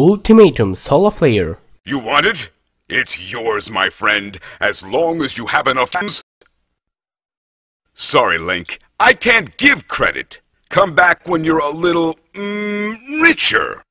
Ultimatum Solo Player. You want it? It's yours, my friend, as long as you have enough Sorry, Link, I can't give credit. Come back when you're a little, mm, richer.